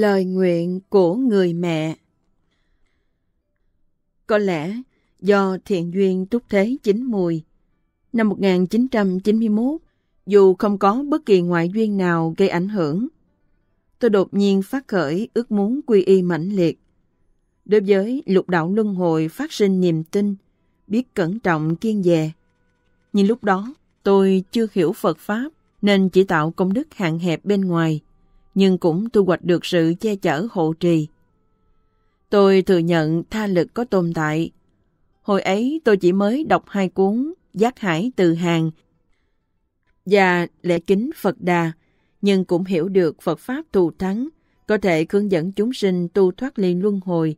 Lời nguyện của người mẹ Có lẽ do thiện duyên túc thế chính mùi, năm 1991, dù không có bất kỳ ngoại duyên nào gây ảnh hưởng, tôi đột nhiên phát khởi ước muốn quy y mãnh liệt. Đối với lục đạo luân hồi phát sinh niềm tin, biết cẩn trọng kiên dè. Nhưng lúc đó, tôi chưa hiểu Phật Pháp nên chỉ tạo công đức hạn hẹp bên ngoài, nhưng cũng thu hoạch được sự che chở hộ trì. Tôi thừa nhận tha lực có tồn tại. Hồi ấy tôi chỉ mới đọc hai cuốn Giác Hải Từ Hàng và Lễ Kính Phật Đà, nhưng cũng hiểu được Phật Pháp thù thắng, có thể hướng dẫn chúng sinh tu thoát ly luân hồi,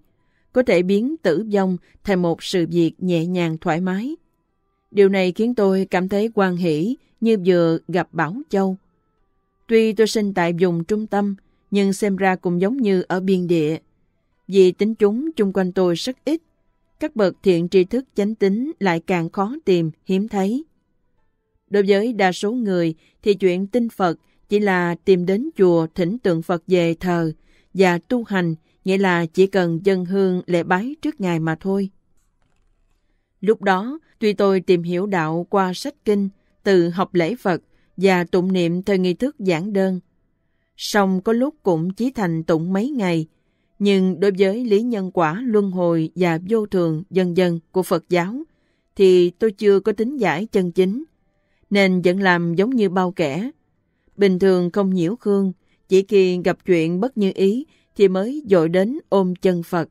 có thể biến tử vong thành một sự việc nhẹ nhàng thoải mái. Điều này khiến tôi cảm thấy quan hỷ như vừa gặp Bảo Châu. Tuy tôi sinh tại vùng trung tâm, nhưng xem ra cũng giống như ở biên địa. Vì tính chúng chung quanh tôi rất ít, các bậc thiện tri thức chánh tính lại càng khó tìm, hiếm thấy. Đối với đa số người thì chuyện tin Phật chỉ là tìm đến chùa thỉnh tượng Phật về thờ và tu hành, nghĩa là chỉ cần dân hương lễ bái trước Ngài mà thôi. Lúc đó, tuy tôi tìm hiểu đạo qua sách kinh, từ học lễ Phật, và tụng niệm theo nghi thức giản đơn. Song có lúc cũng chỉ thành tụng mấy ngày, nhưng đối với lý nhân quả luân hồi và vô thường dần dần của Phật giáo thì tôi chưa có tính giải chân chính, nên vẫn làm giống như bao kẻ. Bình thường không nhiễu khương, chỉ khi gặp chuyện bất như ý thì mới dội đến ôm chân Phật.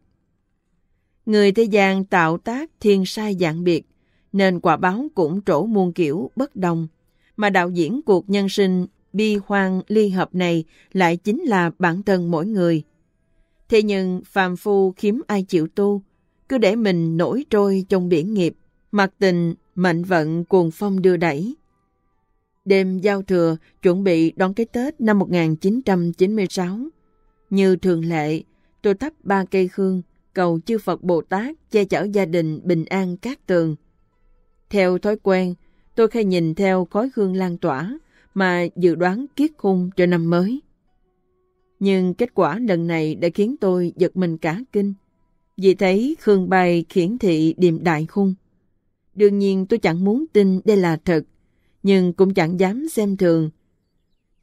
Người thế gian tạo tác thiên sai dạng biệt, nên quả báo cũng trổ muôn kiểu bất đồng mà đạo diễn cuộc nhân sinh bi hoang ly hợp này lại chính là bản thân mỗi người. Thế nhưng phàm phu khiếm ai chịu tu, cứ để mình nổi trôi trong biển nghiệp, mặc tình, mạnh vận cuồng phong đưa đẩy. Đêm giao thừa chuẩn bị đón cái Tết năm 1996. Như thường lệ, tôi thắp ba cây hương, cầu chư Phật Bồ Tát che chở gia đình bình an các tường. Theo thói quen, Tôi khai nhìn theo khói hương lan tỏa mà dự đoán kiết khung cho năm mới. Nhưng kết quả lần này đã khiến tôi giật mình cả kinh. Vì thấy Khương Bay khiển thị điềm đại khung. Đương nhiên tôi chẳng muốn tin đây là thật, nhưng cũng chẳng dám xem thường.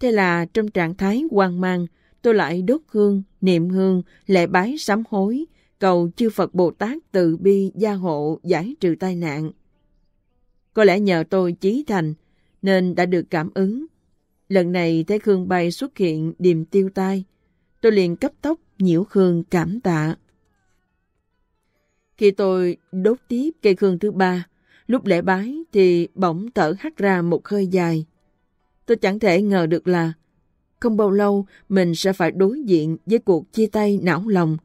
Thế là trong trạng thái hoang mang, tôi lại đốt hương, niệm hương, lệ bái sám hối, cầu chư Phật Bồ Tát từ bi gia hộ giải trừ tai nạn. Có lẽ nhờ tôi chí thành, nên đã được cảm ứng. Lần này thấy Khương bay xuất hiện điềm tiêu tai. Tôi liền cấp tốc nhiễu Khương cảm tạ. Khi tôi đốt tiếp cây Khương thứ ba, lúc lễ bái thì bỗng thở hắt ra một hơi dài. Tôi chẳng thể ngờ được là không bao lâu mình sẽ phải đối diện với cuộc chia tay não lòng.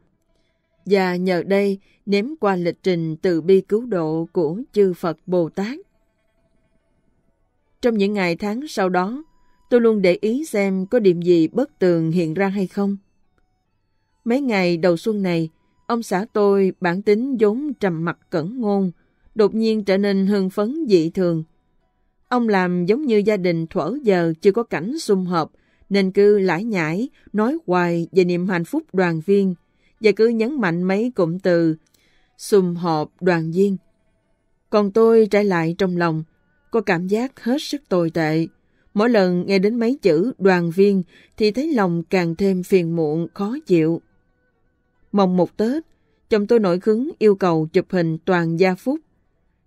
Và nhờ đây nếm qua lịch trình từ bi cứu độ của chư Phật Bồ Tát trong những ngày tháng sau đó, tôi luôn để ý xem có điểm gì bất tường hiện ra hay không. Mấy ngày đầu xuân này, ông xã tôi bản tính vốn trầm mặc cẩn ngôn, đột nhiên trở nên hưng phấn dị thường. Ông làm giống như gia đình thuở giờ chưa có cảnh sum họp, nên cứ lải nhải, nói hoài về niềm hạnh phúc đoàn viên, và cứ nhấn mạnh mấy cụm từ sum họp đoàn viên. Còn tôi trải lại trong lòng, Cô cảm giác hết sức tồi tệ. Mỗi lần nghe đến mấy chữ đoàn viên thì thấy lòng càng thêm phiền muộn, khó chịu. Mong một Tết, chồng tôi nổi khứng yêu cầu chụp hình toàn gia phúc.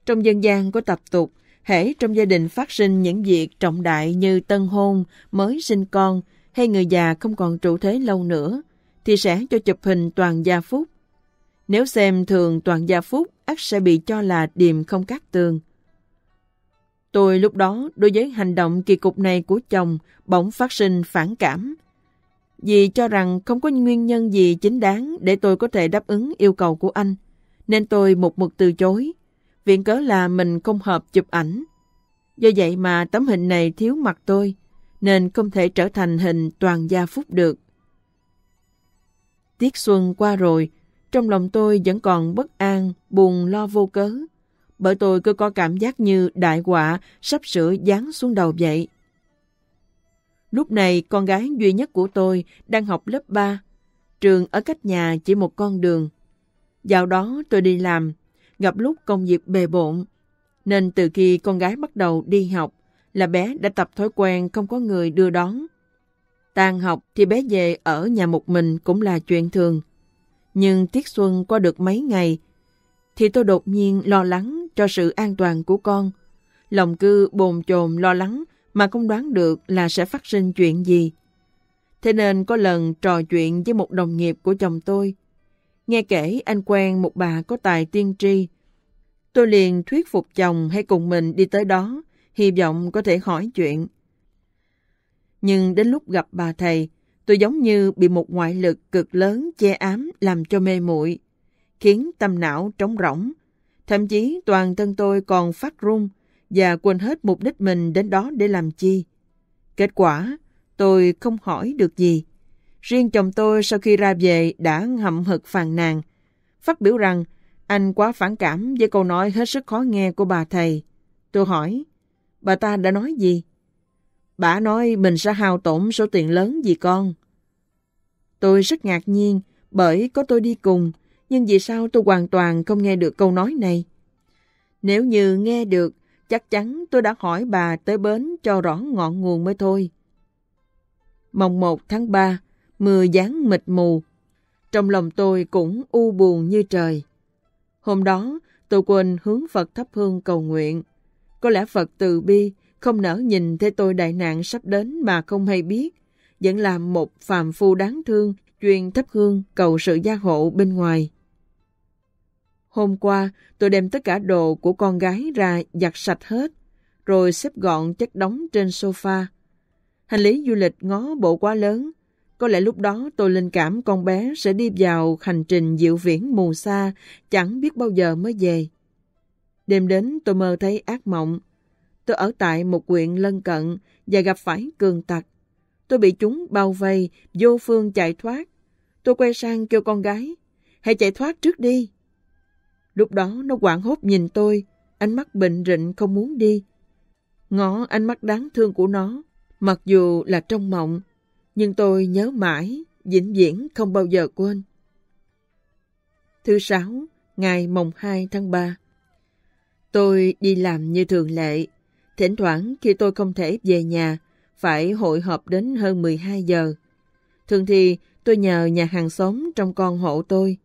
Trong dân gian có tập tục, hễ trong gia đình phát sinh những việc trọng đại như tân hôn, mới sinh con hay người già không còn trụ thế lâu nữa, thì sẽ cho chụp hình toàn gia phúc. Nếu xem thường toàn gia phúc, ắt sẽ bị cho là điềm không cắt tường. Tôi lúc đó đối với hành động kỳ cục này của chồng bỗng phát sinh phản cảm. Vì cho rằng không có nguyên nhân gì chính đáng để tôi có thể đáp ứng yêu cầu của anh, nên tôi một mực từ chối. Viện cớ là mình không hợp chụp ảnh. Do vậy mà tấm hình này thiếu mặt tôi, nên không thể trở thành hình toàn gia phúc được. Tiết xuân qua rồi, trong lòng tôi vẫn còn bất an, buồn lo vô cớ bởi tôi cứ có cảm giác như đại họa sắp sửa giáng xuống đầu vậy. Lúc này, con gái duy nhất của tôi đang học lớp 3. Trường ở cách nhà chỉ một con đường. Dạo đó tôi đi làm, gặp lúc công việc bề bộn. Nên từ khi con gái bắt đầu đi học, là bé đã tập thói quen không có người đưa đón. Tan học thì bé về ở nhà một mình cũng là chuyện thường. Nhưng tiết xuân qua được mấy ngày, thì tôi đột nhiên lo lắng cho sự an toàn của con. Lòng cư bồn chồn lo lắng mà không đoán được là sẽ phát sinh chuyện gì. Thế nên có lần trò chuyện với một đồng nghiệp của chồng tôi. Nghe kể anh quen một bà có tài tiên tri. Tôi liền thuyết phục chồng hay cùng mình đi tới đó, hy vọng có thể hỏi chuyện. Nhưng đến lúc gặp bà thầy, tôi giống như bị một ngoại lực cực lớn che ám làm cho mê muội khiến tâm não trống rỗng, Thậm chí toàn thân tôi còn phát run và quên hết mục đích mình đến đó để làm chi. Kết quả, tôi không hỏi được gì. Riêng chồng tôi sau khi ra về đã hậm hực phàn nàn, phát biểu rằng anh quá phản cảm với câu nói hết sức khó nghe của bà thầy. Tôi hỏi, bà ta đã nói gì? Bà nói mình sẽ hao tổn số tiền lớn gì con. Tôi rất ngạc nhiên bởi có tôi đi cùng nhưng vì sao tôi hoàn toàn không nghe được câu nói này? Nếu như nghe được, chắc chắn tôi đã hỏi bà tới bến cho rõ ngọn nguồn mới thôi. Mồng 1 tháng 3, mưa gián mịt mù. Trong lòng tôi cũng u buồn như trời. Hôm đó, tôi quên hướng Phật thắp hương cầu nguyện. Có lẽ Phật từ bi, không nỡ nhìn thấy tôi đại nạn sắp đến mà không hay biết, vẫn làm một phàm phu đáng thương chuyên thắp hương cầu sự gia hộ bên ngoài. Hôm qua, tôi đem tất cả đồ của con gái ra giặt sạch hết, rồi xếp gọn chất đóng trên sofa. Hành lý du lịch ngó bộ quá lớn. Có lẽ lúc đó tôi linh cảm con bé sẽ đi vào hành trình diệu viễn mù xa, chẳng biết bao giờ mới về. Đêm đến tôi mơ thấy ác mộng. Tôi ở tại một quyện lân cận và gặp phải cường tặc. Tôi bị chúng bao vây, vô phương chạy thoát. Tôi quay sang kêu con gái, hãy chạy thoát trước đi. Lúc đó nó quảng hốt nhìn tôi, ánh mắt bệnh rịnh không muốn đi. Ngó ánh mắt đáng thương của nó, mặc dù là trong mộng, nhưng tôi nhớ mãi, vĩnh viễn không bao giờ quên. Thứ sáu, ngày mồng 2 tháng 3 Tôi đi làm như thường lệ. Thỉnh thoảng khi tôi không thể về nhà, phải hội họp đến hơn 12 giờ. Thường thì tôi nhờ nhà hàng xóm trong con hộ tôi.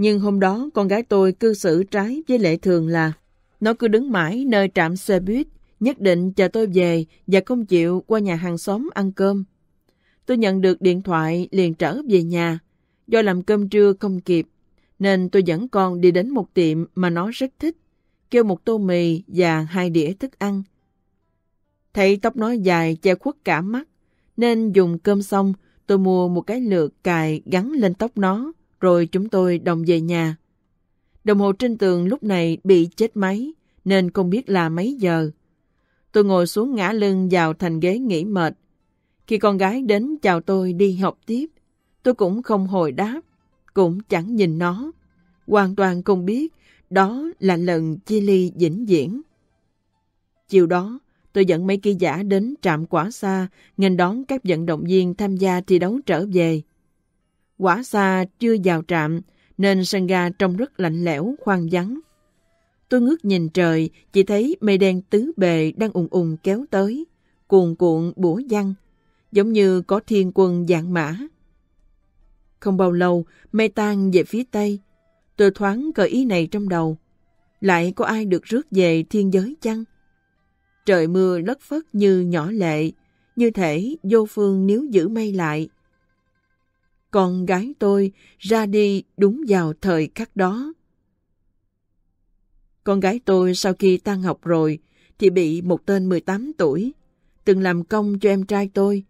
Nhưng hôm đó con gái tôi cư xử trái với lệ thường là nó cứ đứng mãi nơi trạm xe buýt, nhất định chờ tôi về và không chịu qua nhà hàng xóm ăn cơm. Tôi nhận được điện thoại liền trở về nhà. Do làm cơm trưa không kịp, nên tôi dẫn con đi đến một tiệm mà nó rất thích, kêu một tô mì và hai đĩa thức ăn. Thấy tóc nó dài che khuất cả mắt, nên dùng cơm xong tôi mua một cái lược cài gắn lên tóc nó rồi chúng tôi đồng về nhà. Đồng hồ trên tường lúc này bị chết máy, nên không biết là mấy giờ. Tôi ngồi xuống ngã lưng vào thành ghế nghỉ mệt. Khi con gái đến chào tôi đi học tiếp, tôi cũng không hồi đáp, cũng chẳng nhìn nó. Hoàn toàn không biết đó là lần chia ly vĩnh viễn. Chiều đó, tôi dẫn mấy ký giả đến trạm quả xa nghênh đón các vận động viên tham gia thi đấu trở về. Quả xa chưa vào trạm, nên sân ga trông rất lạnh lẽo, khoan vắng. Tôi ngước nhìn trời, chỉ thấy mây đen tứ bề đang ùng ùng kéo tới, cuồn cuộn bủa văng, giống như có thiên quân dạng mã. Không bao lâu, mây tan về phía tây. Tôi thoáng gợi ý này trong đầu. Lại có ai được rước về thiên giới chăng? Trời mưa lất phất như nhỏ lệ, như thể vô phương níu giữ mây lại con gái tôi ra đi đúng vào thời khắc đó. Con gái tôi sau khi tan học rồi thì bị một tên 18 tuổi, từng làm công cho em trai tôi.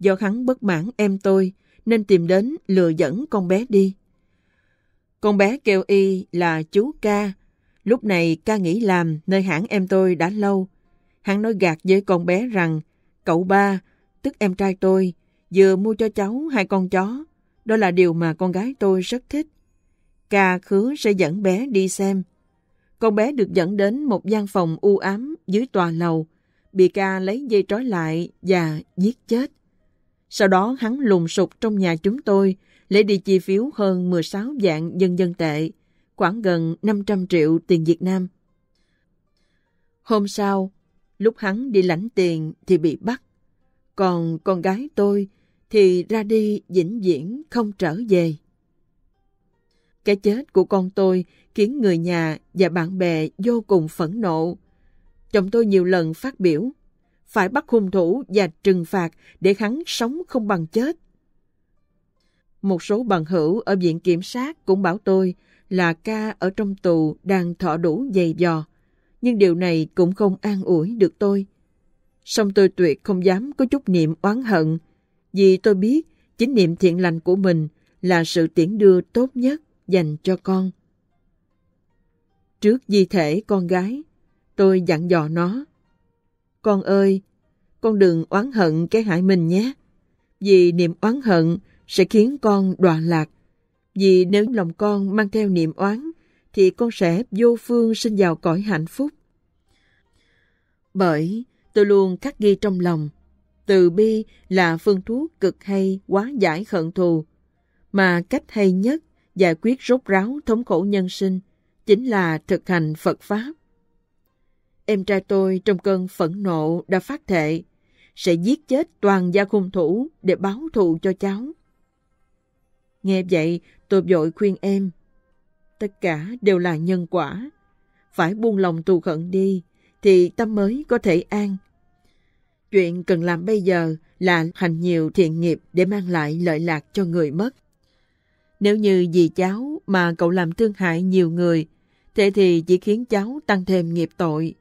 Do hắn bất mãn em tôi nên tìm đến lừa dẫn con bé đi. Con bé kêu y là chú ca. Lúc này ca nghỉ làm nơi hãng em tôi đã lâu. Hắn nói gạt với con bé rằng cậu ba, tức em trai tôi, vừa mua cho cháu hai con chó, đó là điều mà con gái tôi rất thích. Ca khứa sẽ dẫn bé đi xem. Con bé được dẫn đến một gian phòng u ám dưới tòa lầu, bị ca lấy dây trói lại và giết chết. Sau đó hắn lùng sục trong nhà chúng tôi, lấy đi chi phiếu hơn 16 dạng dân dân tệ, khoảng gần 500 triệu tiền Việt Nam. Hôm sau, lúc hắn đi lãnh tiền thì bị bắt. Còn con gái tôi thì ra đi vĩnh viễn không trở về. Cái chết của con tôi khiến người nhà và bạn bè vô cùng phẫn nộ. Chồng tôi nhiều lần phát biểu, phải bắt hung thủ và trừng phạt để hắn sống không bằng chết. Một số bằng hữu ở viện kiểm sát cũng bảo tôi là ca ở trong tù đang thọ đủ dày dò, nhưng điều này cũng không an ủi được tôi. Song tôi tuyệt không dám có chút niệm oán hận, vì tôi biết chính niệm thiện lành của mình là sự tiễn đưa tốt nhất dành cho con. Trước di thể con gái, tôi dặn dò nó. Con ơi, con đừng oán hận cái hại mình nhé. Vì niềm oán hận sẽ khiến con đọa lạc. Vì nếu lòng con mang theo niềm oán, thì con sẽ vô phương sinh vào cõi hạnh phúc. Bởi tôi luôn khắc ghi trong lòng từ bi là phương thuốc cực hay quá giải hận thù, mà cách hay nhất giải quyết rốt ráo thống khổ nhân sinh chính là thực hành Phật Pháp. Em trai tôi trong cơn phẫn nộ đã phát thệ sẽ giết chết toàn gia hung thủ để báo thù cho cháu. Nghe vậy, tôi vội khuyên em. Tất cả đều là nhân quả. Phải buông lòng thù hận đi, thì tâm mới có thể an. Chuyện cần làm bây giờ là hành nhiều thiện nghiệp để mang lại lợi lạc cho người mất. Nếu như vì cháu mà cậu làm thương hại nhiều người, thế thì chỉ khiến cháu tăng thêm nghiệp tội.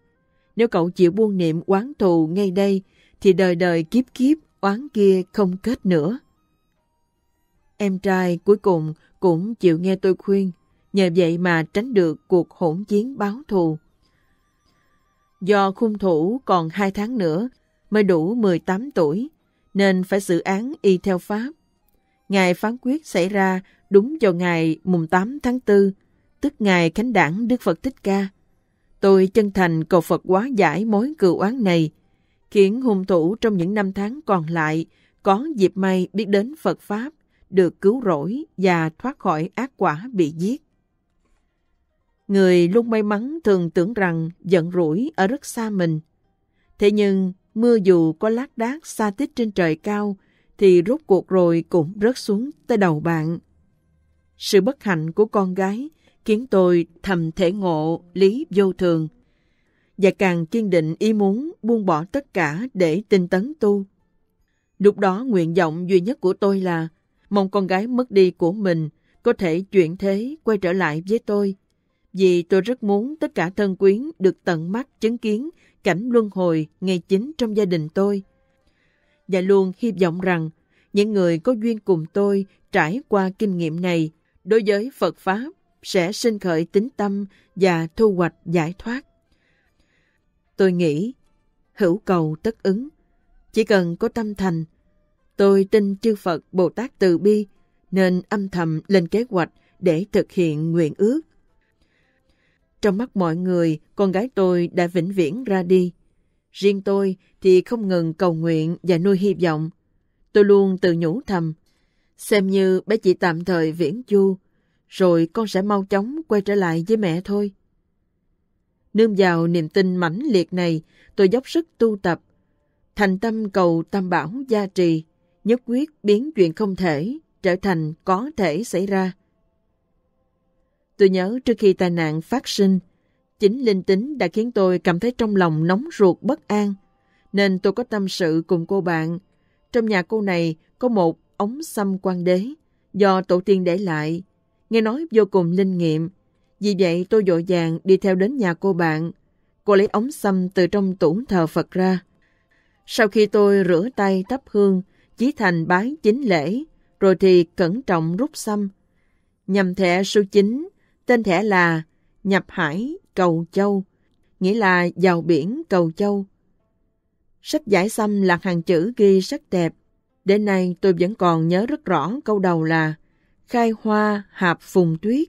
Nếu cậu chịu buông niệm oán thù ngay đây, thì đời đời kiếp kiếp oán kia không kết nữa. Em trai cuối cùng cũng chịu nghe tôi khuyên, nhờ vậy mà tránh được cuộc hỗn chiến báo thù. Do khung thủ còn hai tháng nữa, mới đủ 18 tuổi, nên phải xử án y theo Pháp. Ngài phán quyết xảy ra đúng vào ngày mùng 8 tháng 4, tức ngày khánh đảng Đức Phật Thích Ca. Tôi chân thành cầu Phật quá giải mối cựu oán này, khiến hung thủ trong những năm tháng còn lại có dịp may biết đến Phật Pháp, được cứu rỗi và thoát khỏi ác quả bị giết. Người luôn may mắn thường tưởng rằng giận rủi ở rất xa mình. Thế nhưng mưa dù có lác đác xa tít trên trời cao, thì rốt cuộc rồi cũng rớt xuống tới đầu bạn. Sự bất hạnh của con gái khiến tôi thầm thể ngộ lý vô thường và càng kiên định ý muốn buông bỏ tất cả để tinh tấn tu. Lúc đó nguyện vọng duy nhất của tôi là mong con gái mất đi của mình có thể chuyển thế quay trở lại với tôi vì tôi rất muốn tất cả thân quyến được tận mắt chứng kiến cảnh luân hồi ngày chính trong gia đình tôi. Và luôn hy vọng rằng những người có duyên cùng tôi trải qua kinh nghiệm này đối với Phật Pháp sẽ sinh khởi tính tâm và thu hoạch giải thoát. Tôi nghĩ, hữu cầu tất ứng. Chỉ cần có tâm thành, tôi tin chư Phật Bồ Tát Từ Bi nên âm thầm lên kế hoạch để thực hiện nguyện ước trong mắt mọi người, con gái tôi đã vĩnh viễn ra đi. Riêng tôi thì không ngừng cầu nguyện và nuôi hy vọng. Tôi luôn tự nhủ thầm, xem như bé chỉ tạm thời viễn chu, rồi con sẽ mau chóng quay trở lại với mẹ thôi. Nương vào niềm tin mãnh liệt này, tôi dốc sức tu tập, thành tâm cầu tam bảo gia trì, nhất quyết biến chuyện không thể trở thành có thể xảy ra. Tôi nhớ trước khi tai nạn phát sinh, chính linh tính đã khiến tôi cảm thấy trong lòng nóng ruột bất an, nên tôi có tâm sự cùng cô bạn. Trong nhà cô này có một ống xăm quan đế do tổ tiên để lại, nghe nói vô cùng linh nghiệm. Vì vậy tôi dội vàng đi theo đến nhà cô bạn. Cô lấy ống xăm từ trong tủ thờ Phật ra. Sau khi tôi rửa tay thắp hương, chí thành bái chính lễ, rồi thì cẩn trọng rút xăm. Nhằm thẻ số chính Tên thẻ là Nhập Hải Cầu Châu, nghĩa là vào biển Cầu Châu. Sách giải xăm là hàng chữ ghi rất đẹp. Đến nay tôi vẫn còn nhớ rất rõ câu đầu là Khai hoa hạp phùng tuyết.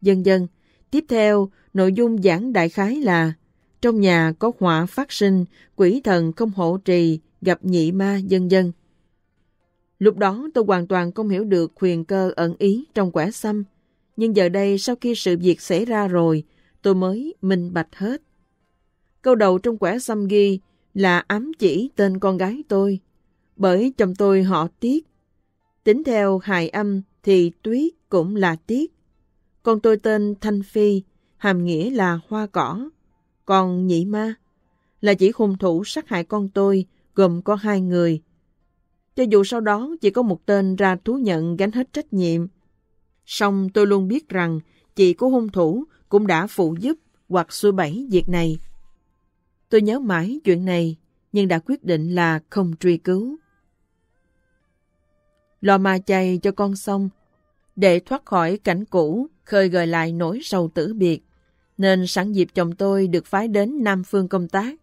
dân dân tiếp theo nội dung giảng đại khái là trong nhà có họa phát sinh, quỷ thần không hộ trì, gặp nhị ma dân dân. Lúc đó tôi hoàn toàn không hiểu được huyền cơ ẩn ý trong quả xăm, nhưng giờ đây sau khi sự việc xảy ra rồi, tôi mới minh bạch hết. Câu đầu trong quẻ xăm ghi là ám chỉ tên con gái tôi, bởi chồng tôi họ Tiết. Tính theo hài âm thì Tuyết cũng là Tiết. con tôi tên Thanh Phi, hàm nghĩa là hoa cỏ. Còn nhị ma là chỉ hung thủ sát hại con tôi gồm có hai người. Cho dù sau đó chỉ có một tên ra thú nhận gánh hết trách nhiệm, Song tôi luôn biết rằng chị của hung thủ cũng đã phụ giúp hoặc xui bẫy việc này. Tôi nhớ mãi chuyện này, nhưng đã quyết định là không truy cứu. Lò ma chay cho con xong, để thoát khỏi cảnh cũ, khơi gợi lại nỗi sầu tử biệt. Nên sẵn dịp chồng tôi được phái đến Nam Phương công tác,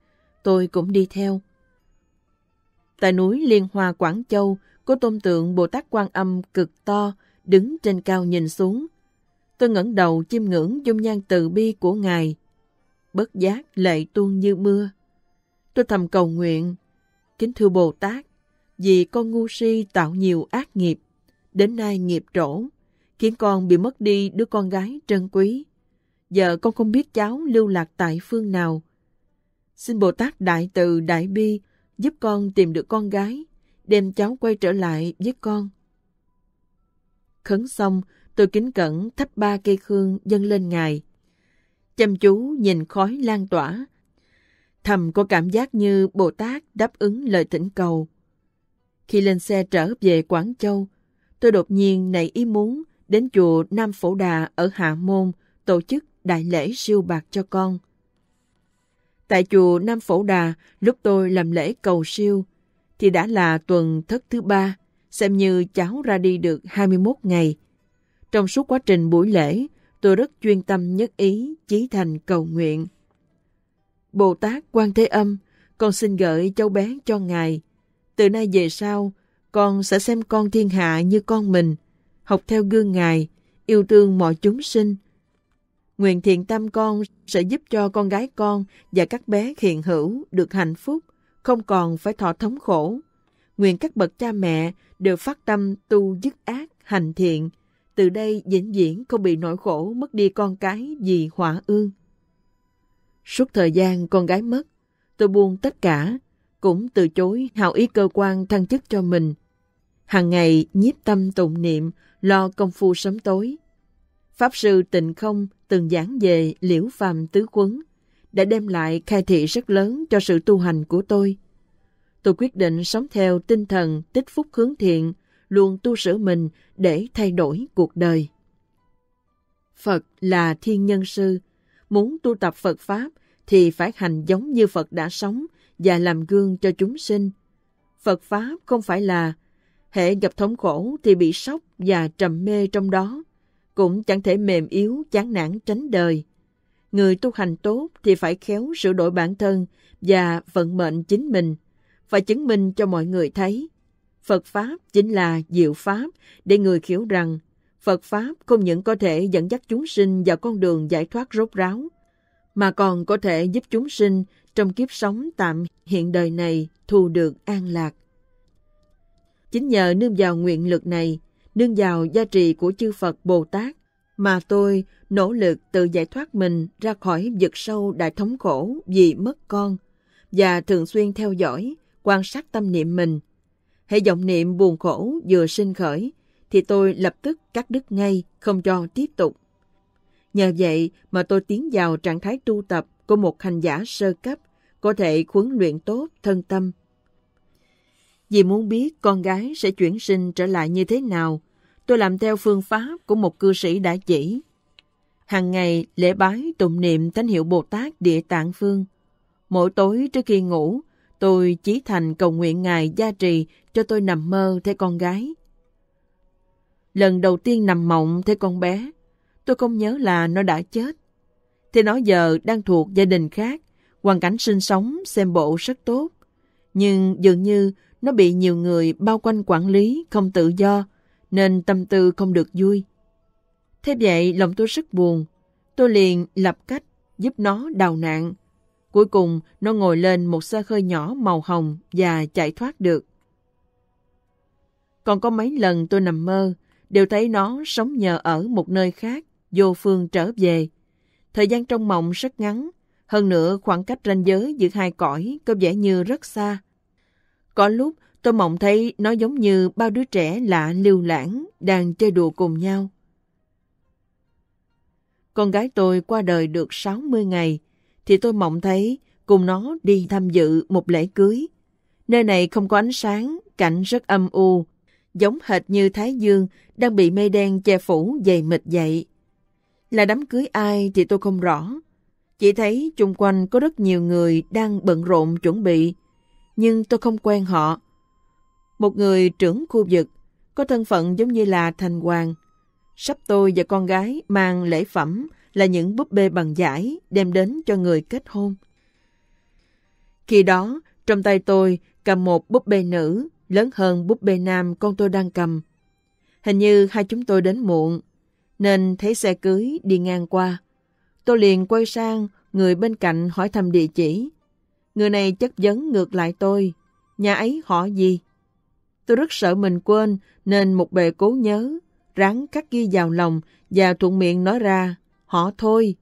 tôi cũng đi theo. Tại núi Liên Hoa Quảng Châu có tôn tượng Bồ Tát Quan Âm cực to đứng trên cao nhìn xuống. Tôi ngẩng đầu chiêm ngưỡng dung nhan từ bi của Ngài. Bất giác lệ tuôn như mưa. Tôi thầm cầu nguyện, kính thưa Bồ Tát, vì con ngu si tạo nhiều ác nghiệp, đến nay nghiệp trổ, khiến con bị mất đi đứa con gái trân quý. Giờ con không biết cháu lưu lạc tại phương nào. Xin Bồ Tát Đại Từ Đại Bi giúp con tìm được con gái, đem cháu quay trở lại với con. Khấn xong, tôi kính cẩn thắp ba cây khương dâng lên ngài. Chăm chú nhìn khói lan tỏa. Thầm có cảm giác như Bồ Tát đáp ứng lời thỉnh cầu. Khi lên xe trở về Quảng Châu, tôi đột nhiên nảy ý muốn đến chùa Nam Phổ Đà ở Hạ Môn tổ chức đại lễ siêu bạc cho con. Tại chùa Nam Phổ Đà, lúc tôi làm lễ cầu siêu, thì đã là tuần thất thứ ba xem như cháu ra đi được 21 ngày. Trong suốt quá trình buổi lễ, tôi rất chuyên tâm nhất ý, chí thành cầu nguyện. Bồ Tát Quan Thế Âm, con xin gửi cháu bé cho Ngài. Từ nay về sau, con sẽ xem con thiên hạ như con mình, học theo gương Ngài, yêu thương mọi chúng sinh. Nguyện thiện tâm con sẽ giúp cho con gái con và các bé hiện hữu được hạnh phúc, không còn phải thọ thống khổ, Nguyện các bậc cha mẹ đều phát tâm tu dứt ác, hành thiện, từ đây vĩnh viễn không bị nỗi khổ mất đi con cái vì hỏa ương. Suốt thời gian con gái mất, tôi buông tất cả, cũng từ chối hào ý cơ quan thăng chức cho mình. Hàng ngày nhiếp tâm tụng niệm, lo công phu sớm tối. Pháp sư tịnh không từng giảng về liễu phàm tứ quấn, đã đem lại khai thị rất lớn cho sự tu hành của tôi. Tôi quyết định sống theo tinh thần tích phúc hướng thiện, luôn tu sửa mình để thay đổi cuộc đời. Phật là thiên nhân sư. Muốn tu tập Phật Pháp thì phải hành giống như Phật đã sống và làm gương cho chúng sinh. Phật Pháp không phải là hệ gặp thống khổ thì bị sốc và trầm mê trong đó, cũng chẳng thể mềm yếu, chán nản tránh đời. Người tu hành tốt thì phải khéo sửa đổi bản thân và vận mệnh chính mình và chứng minh cho mọi người thấy Phật Pháp chính là diệu Pháp để người hiểu rằng Phật Pháp không những có thể dẫn dắt chúng sinh vào con đường giải thoát rốt ráo, mà còn có thể giúp chúng sinh trong kiếp sống tạm hiện đời này thu được an lạc. Chính nhờ nương vào nguyện lực này, nương vào giá trị của chư Phật Bồ Tát, mà tôi nỗ lực tự giải thoát mình ra khỏi vực sâu đại thống khổ vì mất con và thường xuyên theo dõi, quan sát tâm niệm mình. Hệ vọng niệm buồn khổ vừa sinh khởi, thì tôi lập tức cắt đứt ngay, không cho tiếp tục. Nhờ vậy mà tôi tiến vào trạng thái tu tập của một hành giả sơ cấp, có thể huấn luyện tốt thân tâm. Vì muốn biết con gái sẽ chuyển sinh trở lại như thế nào, tôi làm theo phương pháp của một cư sĩ đã chỉ. Hằng ngày lễ bái tụng niệm thánh hiệu Bồ Tát Địa Tạng Phương. Mỗi tối trước khi ngủ, Tôi chỉ thành cầu nguyện Ngài gia trì cho tôi nằm mơ thấy con gái. Lần đầu tiên nằm mộng thấy con bé, tôi không nhớ là nó đã chết. Thì nó giờ đang thuộc gia đình khác, hoàn cảnh sinh sống xem bộ rất tốt. Nhưng dường như nó bị nhiều người bao quanh quản lý không tự do, nên tâm tư không được vui. Thế vậy lòng tôi rất buồn, tôi liền lập cách giúp nó đào nạn Cuối cùng, nó ngồi lên một xe khơi nhỏ màu hồng và chạy thoát được. Còn có mấy lần tôi nằm mơ, đều thấy nó sống nhờ ở một nơi khác, vô phương trở về. Thời gian trong mộng rất ngắn, hơn nữa khoảng cách ranh giới giữa hai cõi có vẻ như rất xa. Có lúc tôi mộng thấy nó giống như bao đứa trẻ lạ lưu lãng đang chơi đùa cùng nhau. Con gái tôi qua đời được 60 ngày, thì tôi mộng thấy cùng nó đi tham dự một lễ cưới. Nơi này không có ánh sáng, cảnh rất âm u, giống hệt như Thái Dương đang bị mây đen che phủ dày mịt dậy. Là đám cưới ai thì tôi không rõ. Chỉ thấy chung quanh có rất nhiều người đang bận rộn chuẩn bị, nhưng tôi không quen họ. Một người trưởng khu vực, có thân phận giống như là thành hoàng, sắp tôi và con gái mang lễ phẩm là những búp bê bằng giải đem đến cho người kết hôn. Khi đó, trong tay tôi cầm một búp bê nữ lớn hơn búp bê nam con tôi đang cầm. Hình như hai chúng tôi đến muộn, nên thấy xe cưới đi ngang qua. Tôi liền quay sang người bên cạnh hỏi thăm địa chỉ. Người này chất vấn ngược lại tôi, nhà ấy họ gì? Tôi rất sợ mình quên nên một bề cố nhớ, ráng cắt ghi vào lòng và thuận miệng nói ra họ thôi.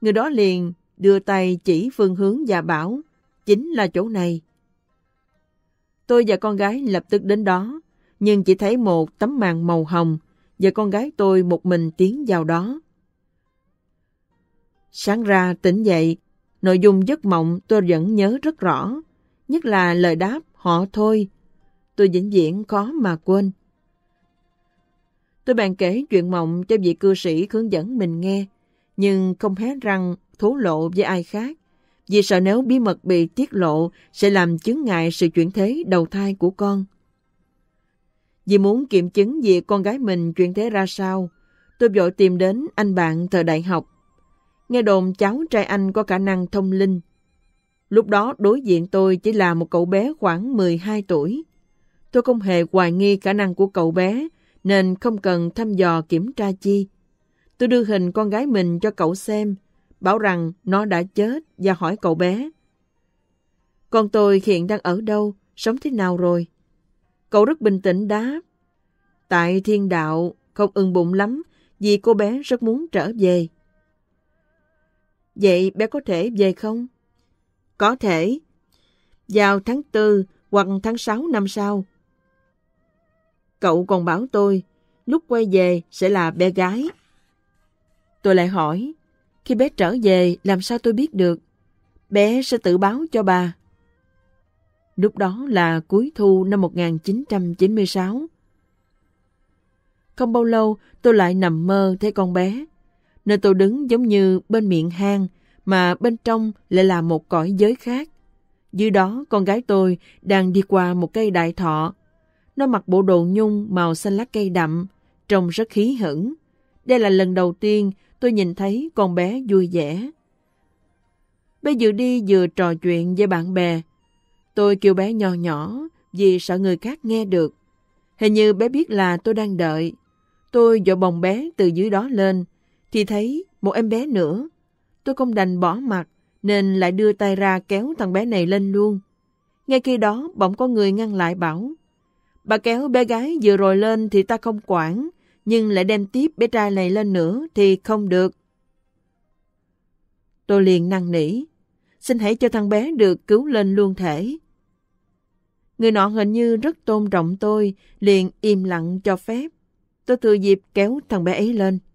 Người đó liền đưa tay chỉ phương hướng và bảo, chính là chỗ này. Tôi và con gái lập tức đến đó, nhưng chỉ thấy một tấm màn màu hồng và con gái tôi một mình tiến vào đó. Sáng ra tỉnh dậy, nội dung giấc mộng tôi vẫn nhớ rất rõ, nhất là lời đáp họ thôi. Tôi vĩnh viễn khó mà quên. Tôi bàn kể chuyện mộng cho vị cư sĩ hướng dẫn mình nghe nhưng không hé răng thổ lộ với ai khác vì sợ nếu bí mật bị tiết lộ sẽ làm chứng ngại sự chuyển thế đầu thai của con. Vì muốn kiểm chứng việc con gái mình chuyển thế ra sao, tôi vội tìm đến anh bạn thời đại học. Nghe đồn cháu trai anh có khả năng thông linh. Lúc đó đối diện tôi chỉ là một cậu bé khoảng 12 tuổi. Tôi không hề hoài nghi khả năng của cậu bé nên không cần thăm dò kiểm tra chi. Tôi đưa hình con gái mình cho cậu xem, bảo rằng nó đã chết và hỏi cậu bé. Con tôi hiện đang ở đâu, sống thế nào rồi? Cậu rất bình tĩnh đáp. Tại thiên đạo, không ưng bụng lắm vì cô bé rất muốn trở về. Vậy bé có thể về không? Có thể. Vào tháng 4 hoặc tháng 6 năm sau. Cậu còn bảo tôi, lúc quay về sẽ là bé gái. Tôi lại hỏi, khi bé trở về làm sao tôi biết được? Bé sẽ tự báo cho bà. Lúc đó là cuối thu năm 1996. Không bao lâu tôi lại nằm mơ thấy con bé. Nơi tôi đứng giống như bên miệng hang mà bên trong lại là một cõi giới khác. Dưới đó con gái tôi đang đi qua một cây đại thọ. Nó mặc bộ đồ nhung màu xanh lá cây đậm, trông rất khí hững. Đây là lần đầu tiên tôi nhìn thấy con bé vui vẻ. Bé vừa đi vừa trò chuyện với bạn bè. Tôi kêu bé nhỏ nhỏ vì sợ người khác nghe được. Hình như bé biết là tôi đang đợi. Tôi dội bồng bé từ dưới đó lên thì thấy một em bé nữa. Tôi không đành bỏ mặt nên lại đưa tay ra kéo thằng bé này lên luôn. Ngay khi đó bỗng có người ngăn lại bảo Bà kéo bé gái vừa rồi lên thì ta không quản nhưng lại đem tiếp bé trai này lên nữa thì không được. Tôi liền năn nỉ, xin hãy cho thằng bé được cứu lên luôn thể. Người nọ hình như rất tôn trọng tôi, liền im lặng cho phép. Tôi thừa dịp kéo thằng bé ấy lên.